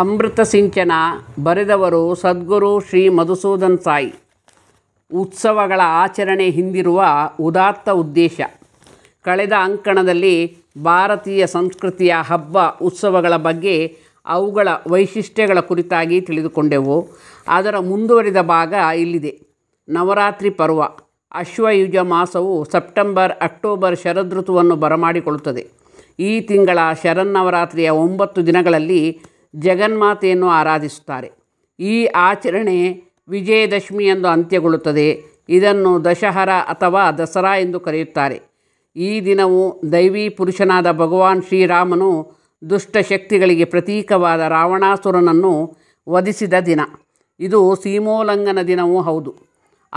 ಅಮೃತ ಸಿಂಚನ ಬರೆದವರು ಸದ್ಗುರು ಶ್ರೀ ಮಧುಸೂದನ್ ಸಾಯಿ ಉತ್ಸವಗಳ ಆಚರಣೆ ಹಿಂದಿರುವ ಉದಾತ್ತ ಉದ್ದೇಶ ಕಳೆದ ಅಂಕಣದಲ್ಲಿ ಭಾರತೀಯ ಸಂಸ್ಕೃತಿಯ ಹಬ್ಬ ಉತ್ಸವಗಳ ಬಗ್ಗೆ ಅವುಗಳ ವೈಶಿಷ್ಟ್ಯಗಳ ಕುರಿತಾಗಿ ತಿಳಿದುಕೊಂಡೆವು ಅದರ ಮುಂದುವರಿದ ಭಾಗ ಇಲ್ಲಿದೆ ನವರಾತ್ರಿ ಪರ್ವ ಅಶ್ವಯುಜ ಮಾಸವು ಸೆಪ್ಟೆಂಬರ್ ಅಕ್ಟೋಬರ್ ಶರದೃತುವನ್ನು ಬರಮಾಡಿಕೊಳ್ಳುತ್ತದೆ ಈ ತಿಂಗಳ ಶರನ್ನವರಾತ್ರಿಯ ಒಂಬತ್ತು ದಿನಗಳಲ್ಲಿ ಜಗನ್ಮಾತೆಯನ್ನು ಆರಾಧಿಸುತ್ತಾರೆ ಈ ಆಚರಣೆ ವಿಜಯದಶಮಿ ಎಂದು ಅಂತ್ಯಗೊಳ್ಳುತ್ತದೆ ಇದನ್ನು ದಶಹರ ಅಥವಾ ದಸರಾ ಎಂದು ಕರೆಯುತ್ತಾರೆ ಈ ದಿನವು ದೈವಿ ಪುರುಷನಾದ ಭಗವಾನ್ ಶ್ರೀರಾಮನು ದುಷ್ಟಶಕ್ತಿಗಳಿಗೆ ಪ್ರತೀಕವಾದ ರಾವಣಾಸುರನನ್ನು ವಧಿಸಿದ ದಿನ ಇದು ಸೀಮೋಲ್ಲಂಘನ ದಿನವೂ ಹೌದು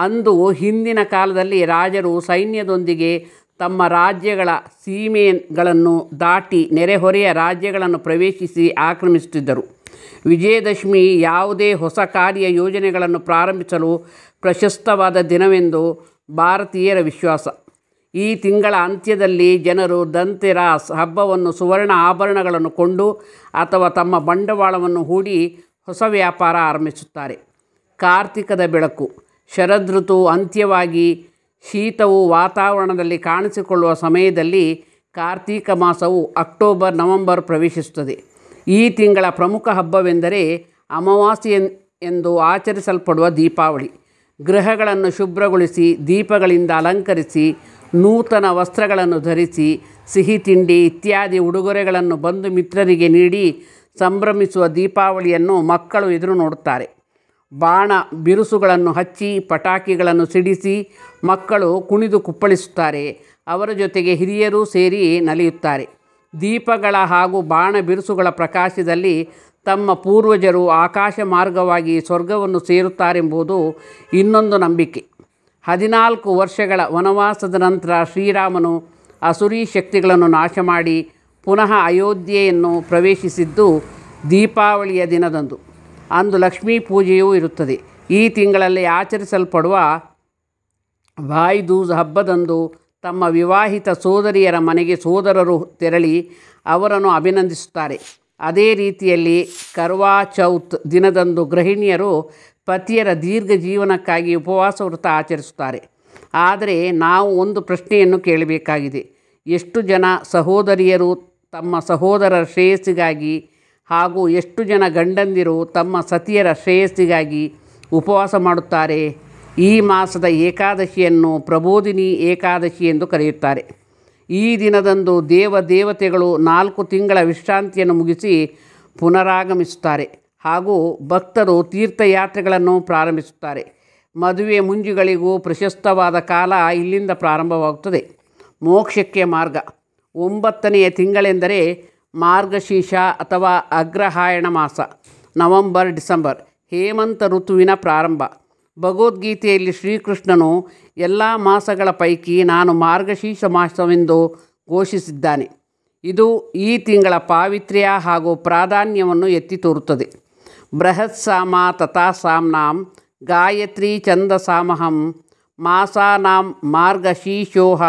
ಅಂದು ಹಿಂದಿನ ಕಾಲದಲ್ಲಿ ರಾಜರು ಸೈನ್ಯದೊಂದಿಗೆ ತಮ್ಮ ರಾಜ್ಯಗಳ ಸೀಮೆಗಳನ್ನು ದಾಟಿ ನೆರೆಹೊರೆಯ ರಾಜ್ಯಗಳನ್ನು ಪ್ರವೇಶಿಸಿ ಆಕ್ರಮಿಸುತ್ತಿದ್ದರು ವಿಜಯದಶಮಿ ಯಾವುದೇ ಹೊಸ ಕಾರ್ಯ ಯೋಜನೆಗಳನ್ನು ಪ್ರಾರಂಭಿಸಲು ಪ್ರಶಸ್ತವಾದ ದಿನವೆಂದು ಭಾರತೀಯರ ವಿಶ್ವಾಸ ಈ ತಿಂಗಳ ಅಂತ್ಯದಲ್ಲಿ ಜನರು ದಂತೆರಾಸ್ ಹಬ್ಬವನ್ನು ಸುವರ್ಣ ಆಭರಣಗಳನ್ನು ಕೊಂಡು ಅಥವಾ ತಮ್ಮ ಬಂಡವಾಳವನ್ನು ಹೂಡಿ ಹೊಸ ವ್ಯಾಪಾರ ಆರಂಭಿಸುತ್ತಾರೆ ಕಾರ್ತಿಕದ ಬೆಳಕು ಶರದೃತು ಅಂತ್ಯವಾಗಿ ಶೀತವು ವಾತಾವರಣದಲ್ಲಿ ಕಾಣಿಸಿಕೊಳ್ಳುವ ಸಮಯದಲ್ಲಿ ಕಾರ್ತೀಕ ಮಾಸವು ಅಕ್ಟೋಬರ್ ನವೆಂಬರ್ ಪ್ರವೇಶಿಸುತ್ತದೆ ಈ ತಿಂಗಳ ಪ್ರಮುಖ ಹಬ್ಬವೆಂದರೆ ಅಮಾವಾಸ್ಯೆ ಎಂದು ಆಚರಿಸಲ್ಪಡುವ ದೀಪಾವಳಿ ಗೃಹಗಳನ್ನು ಶುಭ್ರಗೊಳಿಸಿ ದೀಪಗಳಿಂದ ಅಲಂಕರಿಸಿ ನೂತನ ವಸ್ತ್ರಗಳನ್ನು ಧರಿಸಿ ಸಿಹಿ ತಿಂಡಿ ಇತ್ಯಾದಿ ಉಡುಗೊರೆಗಳನ್ನು ಬಂಧು ಮಿತ್ರರಿಗೆ ನೀಡಿ ಸಂಭ್ರಮಿಸುವ ದೀಪಾವಳಿಯನ್ನು ಮಕ್ಕಳು ಎದುರು ನೋಡುತ್ತಾರೆ ಬಾಣ ಬಿರುಸುಗಳನ್ನು ಹಚ್ಚಿ ಪಟಾಕಿಗಳನ್ನು ಸಿಡಿಸಿ ಮಕ್ಕಳು ಕುಣಿದು ಕುಪ್ಪಳಿಸುತ್ತಾರೆ ಅವರ ಜೊತೆಗೆ ಹಿರಿಯರೂ ಸೇರಿ ನಲಿಯುತ್ತಾರೆ ದೀಪಗಳ ಹಾಗೂ ಬಾಣ ಬಿರುಸುಗಳ ಪ್ರಕಾಶದಲ್ಲಿ ತಮ್ಮ ಪೂರ್ವಜರು ಆಕಾಶ ಮಾರ್ಗವಾಗಿ ಸ್ವರ್ಗವನ್ನು ಸೇರುತ್ತಾರೆಂಬುದು ಇನ್ನೊಂದು ನಂಬಿಕೆ ಹದಿನಾಲ್ಕು ವರ್ಷಗಳ ವನವಾಸದ ನಂತರ ಶ್ರೀರಾಮನು ಅಸುರಿ ಶಕ್ತಿಗಳನ್ನು ನಾಶ ಮಾಡಿ ಪುನಃ ಅಯೋಧ್ಯೆಯನ್ನು ಪ್ರವೇಶಿಸಿದ್ದು ದೀಪಾವಳಿಯ ದಿನದಂದು ಅಂದು ಲಕ್ಷ್ಮೀ ಪೂಜೆಯೂ ಇರುತ್ತದೆ ಈ ತಿಂಗಳಲ್ಲಿ ಆಚರಿಸಲ್ಪಡುವ ಭಾಯ್ದೂಜ್ ಹಬ್ಬದಂದು ತಮ್ಮ ವಿವಾಹಿತ ಸೋದರಿಯರ ಮನೆಗೆ ಸೋದರರು ತೆರಳಿ ಅವರನ್ನು ಅಭಿನಂದಿಸುತ್ತಾರೆ ಅದೇ ರೀತಿಯಲ್ಲಿ ಕರ್ವಾ ಚೌತ್ ದಿನದಂದು ಗೃಹಿಣಿಯರು ಪತಿಯರ ದೀರ್ಘ ಜೀವನಕ್ಕಾಗಿ ಉಪವಾಸ ವೃತ್ತ ಆಚರಿಸುತ್ತಾರೆ ಆದರೆ ನಾವು ಒಂದು ಪ್ರಶ್ನೆಯನ್ನು ಕೇಳಬೇಕಾಗಿದೆ ಎಷ್ಟು ಜನ ಸಹೋದರಿಯರು ತಮ್ಮ ಸಹೋದರರ ಶ್ರೇಯಸ್ಸಿಗಾಗಿ ಹಾಗೂ ಎಷ್ಟು ಜನ ಗಂಡಂದಿರು ತಮ್ಮ ಸತಿಯರ ಶ್ರೇಯಸ್ಸಿಗಾಗಿ ಉಪವಾಸ ಮಾಡುತ್ತಾರೆ ಈ ಮಾಸದ ಏಕಾದಶಿಯನ್ನು ಪ್ರಬೋಧಿನಿ ಏಕಾದಶಿ ಎಂದು ಕರೆಯುತ್ತಾರೆ ಈ ದಿನದಂದು ದೇವ ದೇವತೆಗಳು ನಾಲ್ಕು ತಿಂಗಳ ವಿಶ್ರಾಂತಿಯನ್ನು ಮುಗಿಸಿ ಪುನರಾಗಮಿಸುತ್ತಾರೆ ಹಾಗೂ ಭಕ್ತರು ತೀರ್ಥಯಾತ್ರೆಗಳನ್ನು ಪ್ರಾರಂಭಿಸುತ್ತಾರೆ ಮದುವೆ ಮುಂಜುಗಳಿಗೂ ಪ್ರಶಸ್ತವಾದ ಕಾಲ ಇಲ್ಲಿಂದ ಪ್ರಾರಂಭವಾಗುತ್ತದೆ ಮೋಕ್ಷಕ್ಕೆ ಮಾರ್ಗ ಒಂಬತ್ತನೆಯ ತಿಂಗಳೆಂದರೆ ಮಾರ್ಗಶೀರ್ಷ ಅಥವಾ ಅಗ್ರಹಾಯಣ ಮಾಸ ನವಂಬರ್ ಡಿಸೆಂಬರ್ ಹೇಮಂತ ಋತುವಿನ ಪ್ರಾರಂಭ ಭಗವದ್ಗೀತೆಯಲ್ಲಿ ಶ್ರೀಕೃಷ್ಣನು ಎಲ್ಲ ಮಾಸಗಳ ಪೈಕಿ ನಾನು ಮಾರ್ಗಶೀರ್ಷ ಮಾಸವೆಂದು ಘೋಷಿಸಿದ್ದಾನೆ ಇದು ಈ ತಿಂಗಳ ಪಾವಿತ್ರ್ಯ ಹಾಗೂ ಪ್ರಾಧಾನ್ಯವನ್ನು ಎತ್ತಿ ತೋರುತ್ತದೆ ಬೃಹತ್ ಸಾಮ ತಥಾ ಸಾಮ್ನಾಂ ಗಾಯತ್ರಿ ಚಂದ ಸಾಮಹಂ ಮಾಸಾನಾಂ ಮಾರ್ಗಶೀಶೋಹ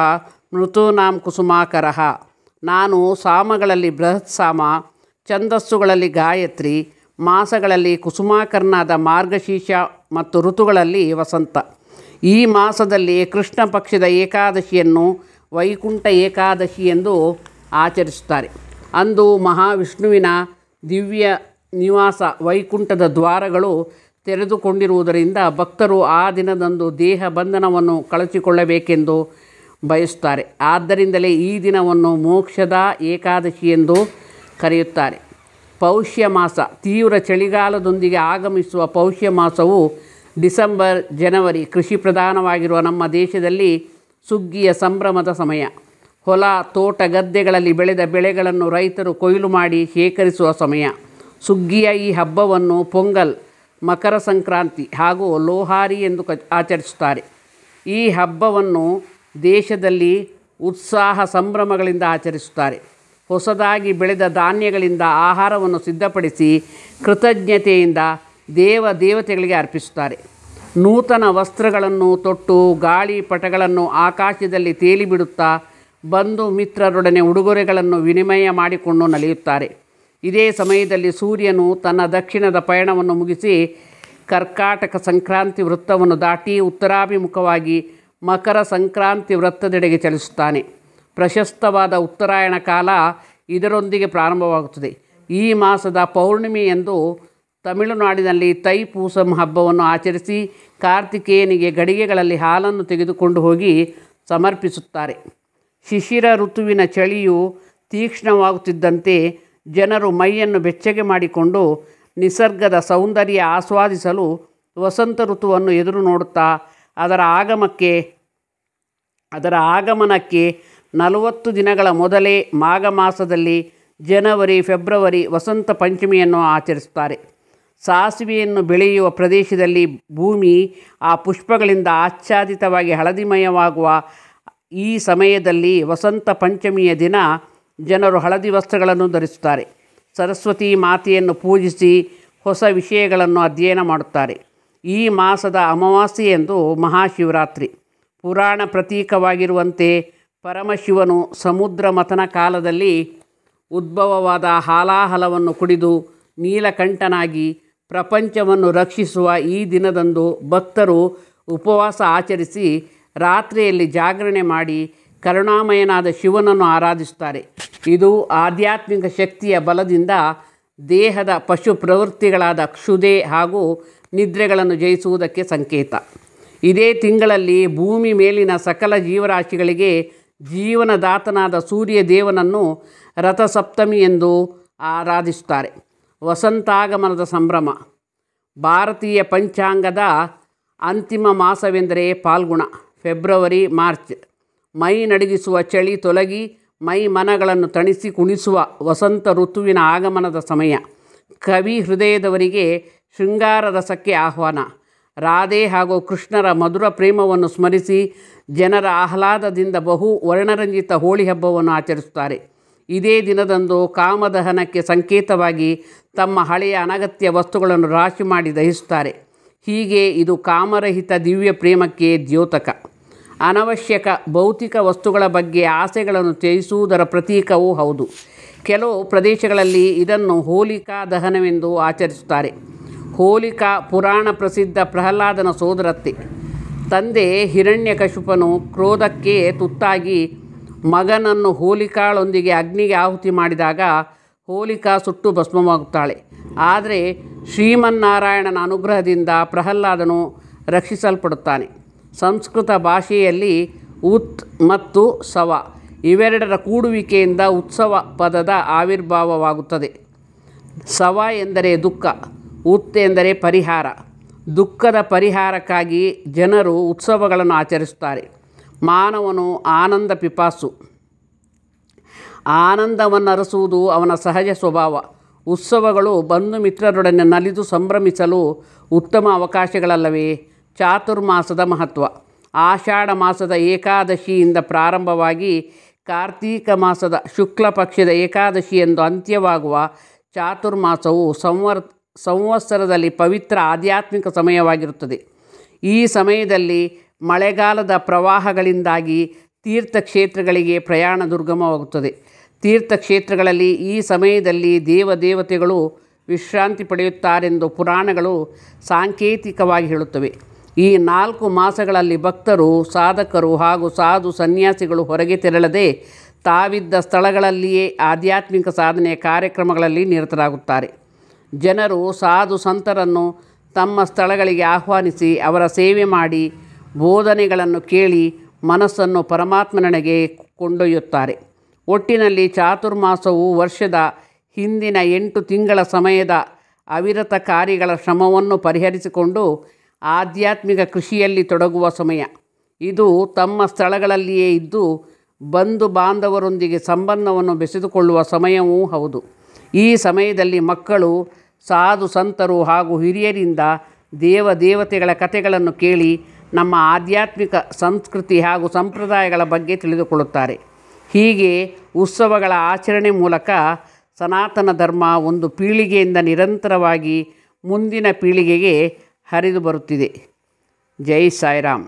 ಮೃತೂನಾಂ ಕುಸುಮಾಕರಃ ನಾನು ಸಾಮಗಳಲ್ಲಿ ಬೃಹತ್ ಸಾಮ ಛಂದಸ್ಸುಗಳಲ್ಲಿ ಗಾಯತ್ರಿ ಮಾಸಗಳಲ್ಲಿ ಕುಸುಮಾಕರ್ಣಾದ ಮಾರ್ಗಶೀರ್ಷ ಮತ್ತು ಋತುಗಳಲ್ಲಿ ವಸಂತ ಈ ಮಾಸದಲ್ಲಿ ಕೃಷ್ಣ ಪಕ್ಷದ ಏಕಾದಶಿಯನ್ನು ವೈಕುಂಠ ಏಕಾದಶಿ ಎಂದು ಆಚರಿಸುತ್ತಾರೆ ಅಂದು ಮಹಾವಿಷ್ಣುವಿನ ದಿವ್ಯ ನಿವಾಸ ವೈಕುಂಠದ ದ್ವಾರಗಳು ತೆರೆದುಕೊಂಡಿರುವುದರಿಂದ ಭಕ್ತರು ಆ ದಿನದಂದು ದೇಹ ಬಂಧನವನ್ನು ಕಳಚಿಕೊಳ್ಳಬೇಕೆಂದು ಬಯಸುತ್ತಾರೆ ಆದ್ದರಿಂದಲೇ ಈ ದಿನವನ್ನು ಮೋಕ್ಷದ ಏಕಾದಶಿ ಎಂದು ಕರೆಯುತ್ತಾರೆ ಪೌಷ್ಯ ಮಾಸ ತೀವ್ರ ಚಳಿಗಾಲದೊಂದಿಗೆ ಆಗಮಿಸುವ ಪೌಷ್ಯ ಮಾಸವು ಡಿಸೆಂಬರ್ ಜನವರಿ ಕೃಷಿ ಪ್ರಧಾನವಾಗಿರುವ ನಮ್ಮ ದೇಶದಲ್ಲಿ ಸುಗ್ಗಿಯ ಸಂಭ್ರಮದ ಸಮಯ ಹೊಲ ತೋಟ ಗದ್ದೆಗಳಲ್ಲಿ ಬೆಳೆದ ಬೆಳೆಗಳನ್ನು ರೈತರು ಕೊಯ್ಲು ಮಾಡಿ ಶೇಖರಿಸುವ ಸಮಯ ಸುಗ್ಗಿಯ ಈ ಹಬ್ಬವನ್ನು ಪೊಂಗಲ್ ಮಕರ ಸಂಕ್ರಾಂತಿ ಹಾಗೂ ಲೋಹಾರಿ ಎಂದು ಆಚರಿಸುತ್ತಾರೆ ಈ ಹಬ್ಬವನ್ನು ದೇಶದಲ್ಲಿ ಉತ್ಸಾಹ ಸಂಭ್ರಮಗಳಿಂದ ಆಚರಿಸುತ್ತಾರೆ ಹೊಸದಾಗಿ ಬೆಳೆದ ಧಾನ್ಯಗಳಿಂದ ಆಹಾರವನ್ನು ಸಿದ್ಧಪಡಿಸಿ ಕೃತಜ್ಞತೆಯಿಂದ ದೇವ ದೇವತೆಗಳಿಗೆ ಅರ್ಪಿಸುತ್ತಾರೆ ನೂತನ ವಸ್ತ್ರಗಳನ್ನು ತೊಟ್ಟು ಗಾಳಿ ಪಟಗಳನ್ನು ಆಕಾಶದಲ್ಲಿ ತೇಲಿಬಿಡುತ್ತಾ ಬಂಧು ಮಿತ್ರರೊಡನೆ ಉಡುಗೊರೆಗಳನ್ನು ವಿನಿಮಯ ಮಾಡಿಕೊಂಡು ನಲಿಯುತ್ತಾರೆ ಇದೇ ಸಮಯದಲ್ಲಿ ಸೂರ್ಯನು ತನ್ನ ದಕ್ಷಿಣದ ಪಯಣವನ್ನು ಮುಗಿಸಿ ಕರ್ಕಾಟಕ ಸಂಕ್ರಾಂತಿ ವೃತ್ತವನ್ನು ದಾಟಿ ಉತ್ತರಾಭಿಮುಖವಾಗಿ ಮಕರ ಸಂಕ್ರಾಂತಿ ವೃತ್ತದೆಡೆಗೆ ಚಲಿಸುತ್ತಾನೆ ಪ್ರಶಸ್ತವಾದ ಉತ್ತರಾಯಣ ಕಾಲ ಇದರೊಂದಿಗೆ ಪ್ರಾರಂಭವಾಗುತ್ತದೆ ಈ ಮಾಸದ ಪೌರ್ಣಿಮೆಯಂದು ತಮಿಳುನಾಡಿನಲ್ಲಿ ತೈಪೂಸಂ ಹಬ್ಬವನ್ನು ಆಚರಿಸಿ ಕಾರ್ತಿಕೇಯನಿಗೆ ಗಡಿಗೆಗಳಲ್ಲಿ ಹಾಲನ್ನು ತೆಗೆದುಕೊಂಡು ಹೋಗಿ ಸಮರ್ಪಿಸುತ್ತಾರೆ ಶಿಶಿರ ಋತುವಿನ ಚಳಿಯು ತೀಕ್ಷ್ಣವಾಗುತ್ತಿದ್ದಂತೆ ಜನರು ಮೈಯನ್ನು ಬೆಚ್ಚಗೆ ಮಾಡಿಕೊಂಡು ನಿಸರ್ಗದ ಸೌಂದರ್ಯ ಆಸ್ವಾದಿಸಲು ವಸಂತ ಋತುವನ್ನು ಎದುರು ನೋಡುತ್ತಾ ಅದರ ಆಗಮಕ್ಕೆ ಅದರ ಆಗಮನಕ್ಕೆ ನಲವತ್ತು ದಿನಗಳ ಮೊದಲೇ ಮಾಘ ಮಾಸದಲ್ಲಿ ಜನವರಿ ಫೆಬ್ರವರಿ ವಸಂತ ಪಂಚಮಿಯನ್ನು ಆಚರಿಸುತ್ತಾರೆ ಸಾಸಿವೆಯನ್ನು ಬೆಳೆಯುವ ಪ್ರದೇಶದಲ್ಲಿ ಭೂಮಿ ಆ ಪುಷ್ಪಗಳಿಂದ ಆಚ್ಛಾದಿತವಾಗಿ ಹಳದಿಮಯವಾಗುವ ಈ ಸಮಯದಲ್ಲಿ ವಸಂತ ಪಂಚಮಿಯ ದಿನ ಜನರು ಹಳದಿ ವಸ್ತ್ರಗಳನ್ನು ಧರಿಸುತ್ತಾರೆ ಸರಸ್ವತಿ ಮಾತೆಯನ್ನು ಪೂಜಿಸಿ ಹೊಸ ವಿಷಯಗಳನ್ನು ಅಧ್ಯಯನ ಮಾಡುತ್ತಾರೆ ಈ ಮಾಸದ ಎಂದು ಮಹಾಶಿವರಾತ್ರಿ ಪುರಾಣ ಪ್ರತೀಕವಾಗಿರುವಂತೆ ಪರಮಶಿವನು ಸಮುದ್ರ ಮತನ ಕಾಲದಲ್ಲಿ ಉದ್ಭವವಾದ ಹಾಲಾಹಲವನ್ನು ಕುಡಿದು ನೀಲಕಂಠನಾಗಿ ಪ್ರಪಂಚವನ್ನು ರಕ್ಷಿಸುವ ಈ ದಿನದಂದು ಭಕ್ತರು ಉಪವಾಸ ಆಚರಿಸಿ ರಾತ್ರಿಯಲ್ಲಿ ಜಾಗರಣೆ ಮಾಡಿ ಕರುಣಾಮಯನಾದ ಶಿವನನ್ನು ಆರಾಧಿಸುತ್ತಾರೆ ಇದು ಆಧ್ಯಾತ್ಮಿಕ ಶಕ್ತಿಯ ಬಲದಿಂದ ದೇಹದ ಪಶು ಪ್ರವೃತ್ತಿಗಳಾದ ಕ್ಷುದೆ ಹಾಗೂ ನಿದ್ರೆಗಳನ್ನು ಜಯಿಸುವುದಕ್ಕೆ ಸಂಕೇತ ಇದೇ ತಿಂಗಳಲ್ಲಿ ಭೂಮಿ ಮೇಲಿನ ಸಕಲ ಜೀವರಾಶಿಗಳಿಗೆ ಜೀವನದಾತನಾದ ಸೂರ್ಯ ದೇವನನ್ನು ರಥಸಪ್ತಮಿ ಎಂದು ಆರಾಧಿಸುತ್ತಾರೆ ವಸಂತಾಗಮನದ ಸಂಭ್ರಮ ಭಾರತೀಯ ಪಂಚಾಂಗದ ಅಂತಿಮ ಮಾಸವೆಂದರೆ ಪಾಲ್ಗುಣ ಫೆಬ್ರವರಿ ಮಾರ್ಚ್ ಮೈ ನಡಗಿಸುವ ಚಳಿ ತೊಲಗಿ ಮೈ ಮನಗಳನ್ನು ತಣಿಸಿ ಕುಣಿಸುವ ವಸಂತ ಋತುವಿನ ಆಗಮನದ ಸಮಯ ಕವಿ ಹೃದಯದವರಿಗೆ ಶೃಂಗಾರ ರಸಕ್ಕೆ ಆಹ್ವಾನ ರಾಧೆ ಹಾಗೂ ಕೃಷ್ಣರ ಮಧುರ ಪ್ರೇಮವನ್ನು ಸ್ಮರಿಸಿ ಜನರ ಆಹ್ಲಾದದಿಂದ ಬಹು ವರ್ಣರಂಜಿತ ಹೋಳಿ ಹಬ್ಬವನ್ನು ಆಚರಿಸುತ್ತಾರೆ ಇದೇ ದಿನದಂದು ಕಾಮದಹನಕ್ಕೆ ಸಂಕೇತವಾಗಿ ತಮ್ಮ ಹಳೆಯ ಅನಗತ್ಯ ವಸ್ತುಗಳನ್ನು ರಾಶಿ ಮಾಡಿ ದಹಿಸುತ್ತಾರೆ ಹೀಗೆ ಇದು ಕಾಮರಹಿತ ದಿವ್ಯ ಪ್ರೇಮಕ್ಕೆ ದ್ಯೋತಕ ಅನವಶ್ಯಕ ಭೌತಿಕ ವಸ್ತುಗಳ ಬಗ್ಗೆ ಆಸೆಗಳನ್ನು ತ್ಯಜಿಸುವುದರ ಪ್ರತೀಕವೂ ಹೌದು ಕೆಲವು ಪ್ರದೇಶಗಳಲ್ಲಿ ಇದನ್ನು ಹೋಲಿಕಾ ದಹನವೆಂದು ಆಚರಿಸುತ್ತಾರೆ ಹೋಲಿಕಾ ಪುರಾಣ ಪ್ರಸಿದ್ಧ ಪ್ರಹ್ಲಾದನ ಸೋದರತ್ತೆ ತಂದೆ ಹಿರಣ್ಯಕಶುಪನು ಕ್ರೋಧಕ್ಕೆ ತುತ್ತಾಗಿ ಮಗನನ್ನು ಹೋಲಿಕಾಳೊಂದಿಗೆ ಅಗ್ನಿಗೆ ಆಹುತಿ ಮಾಡಿದಾಗ ಹೋಲಿಕಾ ಸುಟ್ಟು ಭಸ್ಮವಾಗುತ್ತಾಳೆ ಆದರೆ ಶ್ರೀಮನ್ನಾರಾಯಣನ ಅನುಗ್ರಹದಿಂದ ಪ್ರಹ್ಲಾದನು ರಕ್ಷಿಸಲ್ಪಡುತ್ತಾನೆ ಸಂಸ್ಕೃತ ಭಾಷೆಯಲ್ಲಿ ಉತ್ ಮತ್ತು ಸವ ಇವೆರಡರ ಕೂಡುವಿಕೆಯಿಂದ ಉತ್ಸವ ಪದದ ಆವಿರ್ಭಾವವಾಗುತ್ತದೆ ಸವ ಎಂದರೆ ದುಃಖ ಉತ್ ಎಂದರೆ ಪರಿಹಾರ ದುಃಖದ ಪರಿಹಾರಕ್ಕಾಗಿ ಜನರು ಉತ್ಸವಗಳನ್ನು ಆಚರಿಸುತ್ತಾರೆ ಮಾನವನು ಆನಂದ ಪಿಪಾಸು ಆನಂದವನ್ನು ಅರಸುವುದು ಅವನ ಸಹಜ ಸ್ವಭಾವ ಉತ್ಸವಗಳು ಬಂಧು ಮಿತ್ರರೊಡನೆ ನಲಿದು ಸಂಭ್ರಮಿಸಲು ಉತ್ತಮ ಅವಕಾಶಗಳಲ್ಲವೇ ಚಾತುರ್ಮಾಸದ ಮಹತ್ವ ಆಷಾಢ ಮಾಸದ ಏಕಾದಶಿಯಿಂದ ಪ್ರಾರಂಭವಾಗಿ ಕಾರ್ತೀಕ ಮಾಸದ ಶುಕ್ಲ ಪಕ್ಷದ ಏಕಾದಶಿಯೆಂದು ಅಂತ್ಯವಾಗುವ ಚಾತುರ್ಮಾಸವು ಸಂವರ್ ಸಂವತ್ಸರದಲ್ಲಿ ಪವಿತ್ರ ಆಧ್ಯಾತ್ಮಿಕ ಸಮಯವಾಗಿರುತ್ತದೆ ಈ ಸಮಯದಲ್ಲಿ ಮಳೆಗಾಲದ ಪ್ರವಾಹಗಳಿಂದಾಗಿ ತೀರ್ಥಕ್ಷೇತ್ರಗಳಿಗೆ ಪ್ರಯಾಣ ದುರ್ಗಮವಾಗುತ್ತದೆ ತೀರ್ಥಕ್ಷೇತ್ರಗಳಲ್ಲಿ ಈ ಸಮಯದಲ್ಲಿ ದೇವದೇವತೆಗಳು ವಿಶ್ರಾಂತಿ ಪಡೆಯುತ್ತಾರೆಂದು ಪುರಾಣಗಳು ಸಾಂಕೇತಿಕವಾಗಿ ಹೇಳುತ್ತವೆ ಈ ನಾಲ್ಕು ಮಾಸಗಳಲ್ಲಿ ಭಕ್ತರು ಸಾಧಕರು ಹಾಗೂ ಸಾಧು ಸನ್ಯಾಸಿಗಳು ಹೊರಗೆ ತೆರಳದೆ ತಾವಿದ್ದ ಸ್ಥಳಗಳಲ್ಲಿಯೇ ಆಧ್ಯಾತ್ಮಿಕ ಸಾಧನೆಯ ಕಾರ್ಯಕ್ರಮಗಳಲ್ಲಿ ನಿರತರಾಗುತ್ತಾರೆ ಜನರು ಸಾಧು ಸಂತರನ್ನು ತಮ್ಮ ಸ್ಥಳಗಳಿಗೆ ಆಹ್ವಾನಿಸಿ ಅವರ ಸೇವೆ ಮಾಡಿ ಬೋಧನೆಗಳನ್ನು ಕೇಳಿ ಮನಸ್ಸನ್ನು ಪರಮಾತ್ಮನನೆಗೆ ಕೊಂಡೊಯ್ಯುತ್ತಾರೆ ಒಟ್ಟಿನಲ್ಲಿ ಚಾತುರ್ಮಾಸವು ವರ್ಷದ ಹಿಂದಿನ ಎಂಟು ತಿಂಗಳ ಸಮಯದ ಅವಿರತ ಕಾರ್ಯಗಳ ಶ್ರಮವನ್ನು ಪರಿಹರಿಸಿಕೊಂಡು ಆಧ್ಯಾತ್ಮಿಕ ಕೃಷಿಯಲ್ಲಿ ತೊಡಗುವ ಸಮಯ ಇದು ತಮ್ಮ ಸ್ಥಳಗಳಲ್ಲಿಯೇ ಇದ್ದು ಬಂಧು ಬಾಂಧವರೊಂದಿಗೆ ಸಂಬಂಧವನ್ನು ಬೆಸೆದುಕೊಳ್ಳುವ ಸಮಯವೂ ಹೌದು ಈ ಸಮಯದಲ್ಲಿ ಮಕ್ಕಳು ಸಾಧು ಸಂತರು ಹಾಗೂ ಹಿರಿಯರಿಂದ ದೇವ ದೇವತೆಗಳ ಕಥೆಗಳನ್ನು ಕೇಳಿ ನಮ್ಮ ಆಧ್ಯಾತ್ಮಿಕ ಸಂಸ್ಕೃತಿ ಹಾಗೂ ಸಂಪ್ರದಾಯಗಳ ಬಗ್ಗೆ ತಿಳಿದುಕೊಳ್ಳುತ್ತಾರೆ ಹೀಗೆ ಉತ್ಸವಗಳ ಆಚರಣೆ ಮೂಲಕ ಸನಾತನ ಧರ್ಮ ಒಂದು ಪೀಳಿಗೆಯಿಂದ ನಿರಂತರವಾಗಿ ಮುಂದಿನ ಪೀಳಿಗೆಗೆ ಹರಿದು ಬರುತ್ತಿದೆ ಜೈ ಸಾಯಿರಾಮ್